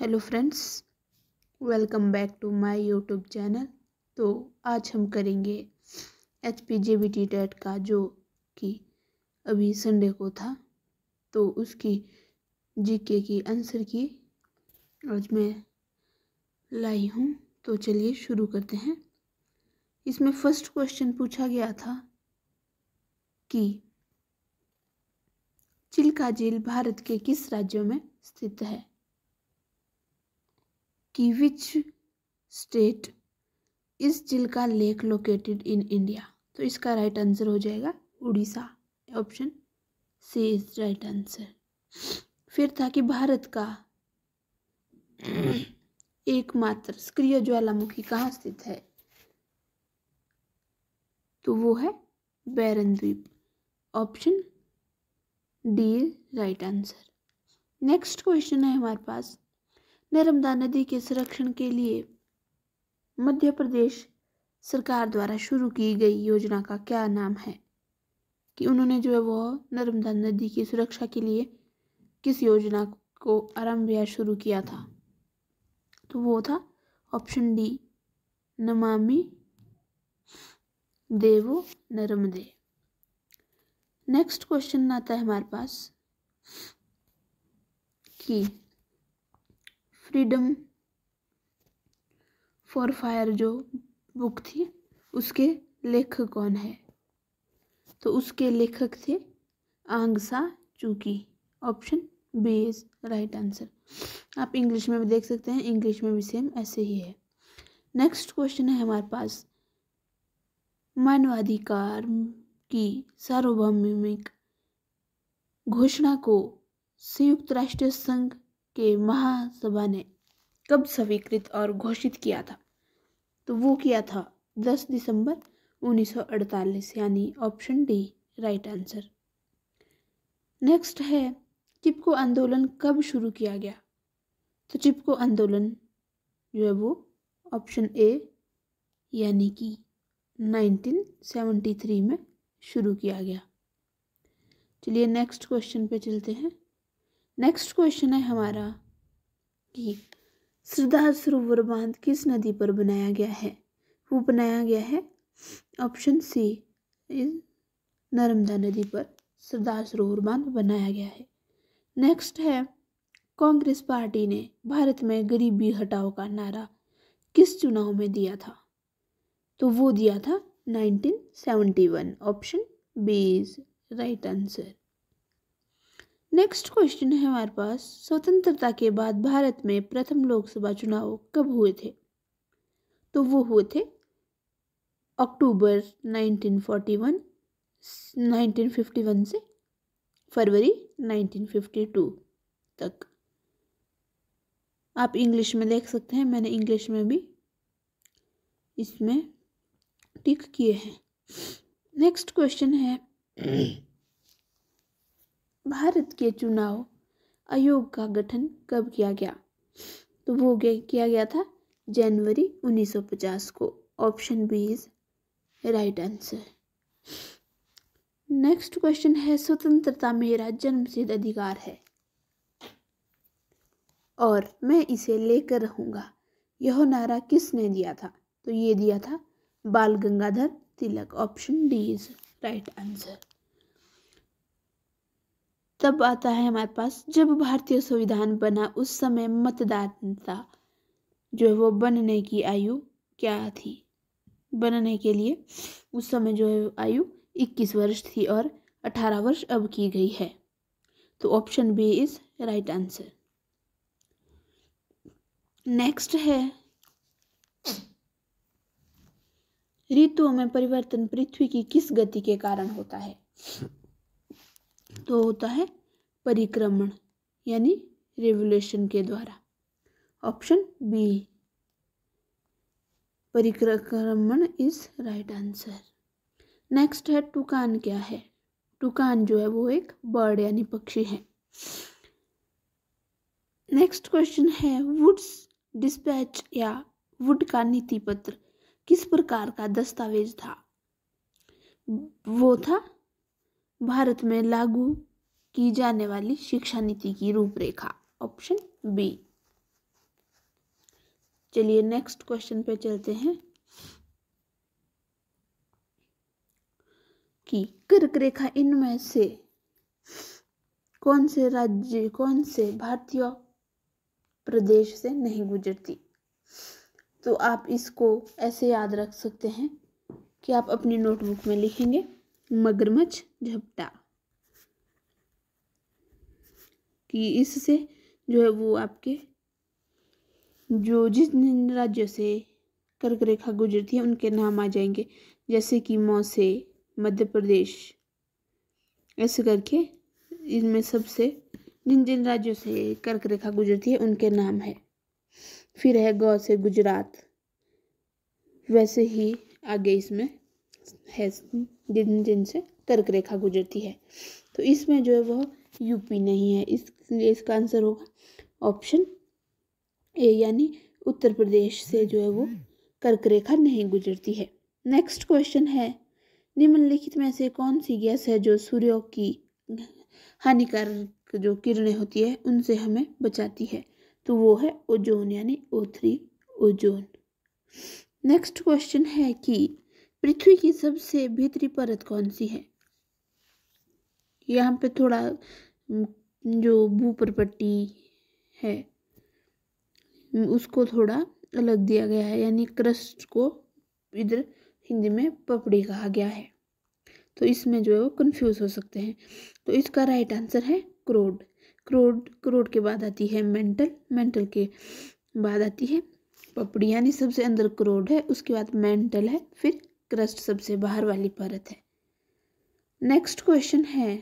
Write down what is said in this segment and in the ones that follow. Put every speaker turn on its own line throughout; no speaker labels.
hello friends welcome back to my YouTube channel तो आज हम करेंगे H P J B T TET का जो कि अभी संडे को था तो उसकी जीके की आंसर की आज मैं लाई हूँ तो चलिए शुरू करते हैं इसमें फर्स्ट क्वेश्चन पूछा गया था कि चिल्का झील भारत के किस राज्यों में स्थित है कि विच स्टेट इस झील का लेक लोकेटेड इन इंडिया तो इसका राइट आंसर हो जाएगा Orissa option C is right answer फिर था कि भारत का एकमात्र सक्रिय ज्वालामुखी कहाँ स्थित है तो वो है बैरन द्वीप option D right answer next question है हमारे पास नर्मदा नदी के संरक्षण के लिए मध्य प्रदेश सरकार द्वारा शुरू की गई योजना का क्या नाम है कि उन्होंने जो है वो नर्मदा नदी की सुरक्षा के लिए किस योजना को आरंभ या शुरू किया था तो वो था ऑप्शन डी नमामि देवो नर्मदे नेक्स्ट क्वेश्चन आता है हमारे पास कि फ्रीडम फॉर फायर जो बुक थी उसके लेखक कौन है तो उसके लेखक थे Aung San Suu Kyi option B is right answer आप इंग्लिश में भी देख सकते हैं इंग्लिश में भी सेम ऐसे ही है नेक्स्ट क्वेश्चन है हमारे पास मानवाधिकार की सार्वभौमिक घोषणा को संयुक्त राष्ट्र संघ के महासभा ने कब स्वीकृत और घोषित किया था तो वो किया था 10 दिसंबर 1948 यानी option D right answer next है चिपको आंदोलन कब शुरू किया गया तो चिपको आंदोलन जो है वो ऑप्शन ए यानी कि 1973 में शुरू किया गया चलिए नेक्स्ट क्वेश्चन पे चलते हैं नेक्स्ट क्वेश्चन है हमारा कि सरदार सरोवर बांध किस नदी पर बनाया गया है वो बनाया गया है ऑप्शन सी इज नर्मदा नदी पर सरदार सरोवर बांध बनाया गया है नेक्स्ट है कांग्रेस पार्टी ने भारत में गरीबी हटाओ का नारा किस चुनाव में दिया था तो वो दिया था 1971 option B is right answer next question है हमारे पास स्वतंत्रता के बाद भारत में प्रथम लोकसभा चुनाव कब हुए थे तो वो हुए थे अक्टूबर 1941 1951 से फरवरी 1952 तक आप इंग्लिश में देख सकते हैं मैंने इंग्लिश में भी इसमें टिक किए हैं नेक्स्ट क्वेश्चन है भारत के चुनाव आयोग का गठन कब किया गया तो वो किया गया था जनवरी 1950 को option B is right answer next question है स्वतंत्रता मेरा जन्मसिद्ध अधिकार है और मैं इसे लेकर रहूंगा यह नारा किसने दिया था तो ये दिया था Bal Gangadhar Tilak option D is right answer तब आता है हमारे पास जब भारतीय संविधान बना उस समय मतदाता जो है वो बनने की आयु क्या थी बनने के लिए उस समय जो है आयु 21 वर्ष थी और 18 वर्ष अब की गई है तो option B is right answer next है ऋतुओं में परिवर्तन पृथ्वी की किस गति के कारण होता है तो होता है परिक्रमण यानी रेवोल्यूशन के द्वारा ऑप्शन बी परिक्रमण इज राइट आंसर नेक्स्ट है टुकान क्या है टुकान जो है वो एक बर्ड यानी पक्षी है नेक्स्ट क्वेश्चन है वुड्स डिस्पैच या वुड का नीति पत्र किस प्रकार का दस्तावेज था वो था भारत में लागू की जाने वाली शिक्षा नीति की रूपरेखा ऑप्शन बी चलिए नेक्स्ट क्वेश्चन पे चलते हैं कि कर्क रेखा इनमें से कौन से राज्य कौन से भारतीय प्रदेश से नहीं गुजरती तो आप इसको ऐसे याद रख सकते हैं कि आप अपनी नोटबुक में लिखेंगे मगरमच्छ झपटा कि इससे जो है वो आपके जो जिस राज्यों से कर्क रेखा गुजरती है उनके नाम आ जाएंगे जैसे कि मौसे मध्य प्रदेश ऐसे करके इनमें सबसे जिन जिन राज्यों से कर्क रेखा गुजरती है उनके नाम है फिर है गौ से गुजरात वैसे ही आगे इसमें है जिन जिनसे कर्क रेखा गुजरती है तो इसमें जो है वह यूपी नहीं है इसलिए इसका आंसर होगा ऑप्शन ए यानी उत्तर प्रदेश से जो है वो कर्क रेखा नहीं गुजरती है नेक्स्ट क्वेश्चन है निम्नलिखित में से कौन सी गैस है जो सूर्य की हानिकारक जो किरणें होती है उनसे हमें बचाती है तो वो है ओजोन यानी O three ozone next question है कि पृथ्वी की सबसे भीतरी परत कौन सी है यहाँ पे थोड़ा जो भूपरपट्टी है उसको थोड़ा अलग दिया गया है यानी क्रस्ट को इधर हिंदी में पपड़ी कहा गया है तो इसमें जो है वो कन्फ्यूज़ हो सकते हैं तो इसका राइट आंसर है क्रोड क्रोड क्रोड के बाद आती है मेंटल मेंटल के बाद आती है पपड़ी यानी सबसे अंदर क्रोड है उसके बाद मेंटल है फिर क्रस्ट सबसे बाहर वाली परत है नेक्स्ट क्वेश्चन है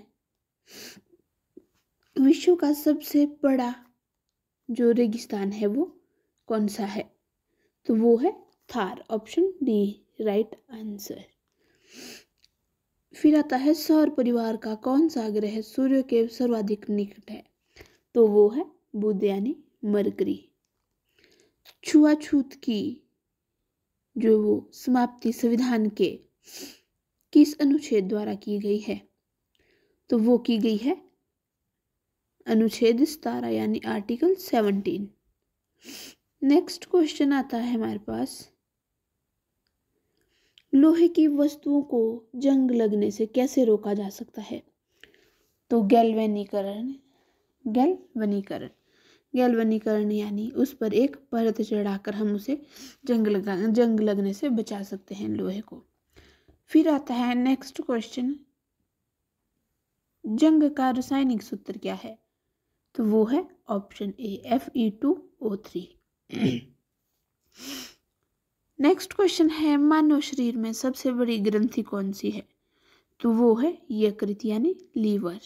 विश्व का सबसे बड़ा जो रेगिस्तान है वो कौन सा है तो वो है Thar option D right answer फिर आता है सौर परिवार का कौन सा ग्रह सूर्य के सर्वाधिक निकट है तो वो है बुध यानी मरकरी छुआछूत की जो वो समाप्ति संविधान के किस अनुच्छेद द्वारा की गई है तो वो की गई है अनुच्छेद सतारह यानी आर्टिकल सेवनटीन नेक्स्ट क्वेश्चन आता है हमारे पास लोहे की वस्तुओं को जंग लगने से कैसे रोका जा सकता है तो गैल्वेनीकरण गैलवनीकरण गैल्वनीकरण यानी उस पर एक परत चढ़ाकर हम उसे जंग लगा जंग लगने से बचा सकते हैं लोहे को फिर आता है नेक्स्ट क्वेश्चन जंग का रासायनिक सूत्र क्या है तो वो है option A F E two O three next question है मानव शरीर में सबसे बड़ी ग्रंथि कौन सी है तो वो है यकृत यानी लीवर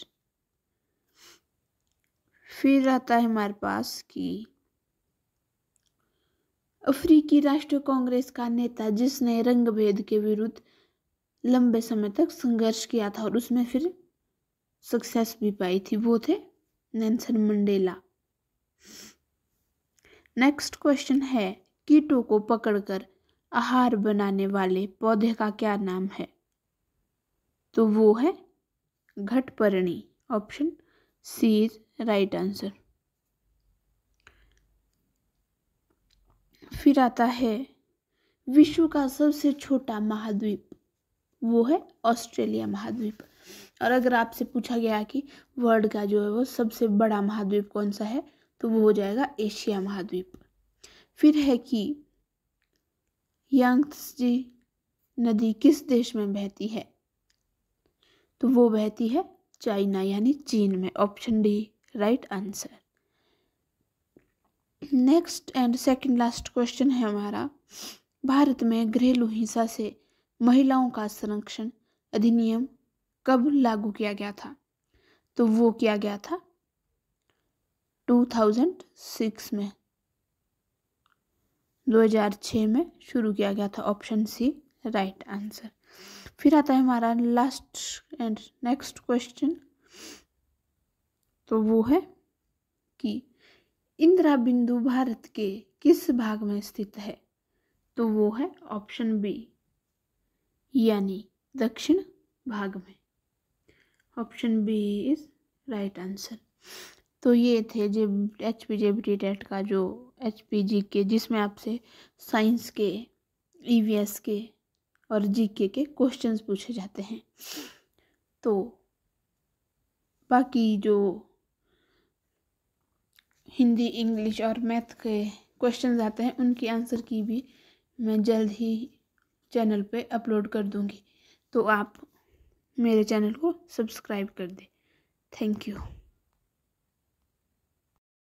फिर आता है हमारे पास कि अफ्रीकी राष्ट्रीय कांग्रेस का नेता जिसने रंग भेद के विरुद्ध लंबे समय तक संघर्ष किया था और उसमें फिर सक्सेस भी पाई थी वो थे नेंसन मंडेला नेक्स्ट क्वेश्चन है कीटों को पकड़कर आहार बनाने वाले पौधे का क्या नाम है तो वो है घटपर्णी ऑप्शन सीर राइट आंसर फिर आता है विश्व का सबसे छोटा महाद्वीप वो है ऑस्ट्रेलिया महाद्वीप और अगर आपसे पूछा गया कि वर्ल्ड का जो है वो सबसे बड़ा महाद्वीप कौन सा है तो वो हो जाएगा एशिया महाद्वीप फिर है कि यांगजी नदी किस देश में बहती है तो वो बहती है चाइना यानी चीन में option D right answer next and second last question है हमारा भारत में घरेलू हिंसा से महिलाओं का संरक्षण अधिनियम कब लागू किया गया था तो वो किया गया था 2006 में 2006 में शुरू किया गया था ऑप्शन सी राइट आंसर फिर आता है हमारा लास्ट एंड नेक्स्ट क्वेश्चन तो वो है कि इंदिरा बिंदु भारत के किस भाग में स्थित है तो वो है ऑप्शन बी यानी दक्षिण भाग में option B is right answer तो ये थे J H P J B TET का जो एच पी जी के जिसमें आपसे साइंस के ई वी एस के और जी के के क्वेश्चंस पूछे जाते हैं तो बाकी जो हिंदी इंग्लिश और मैथ के क्वेश्चन आते हैं उनकी आंसर की भी मैं जल्द ही चैनल पे अपलोड कर दूँगी तो आप मेरे चैनल को सब्सक्राइब कर दें थैंक यू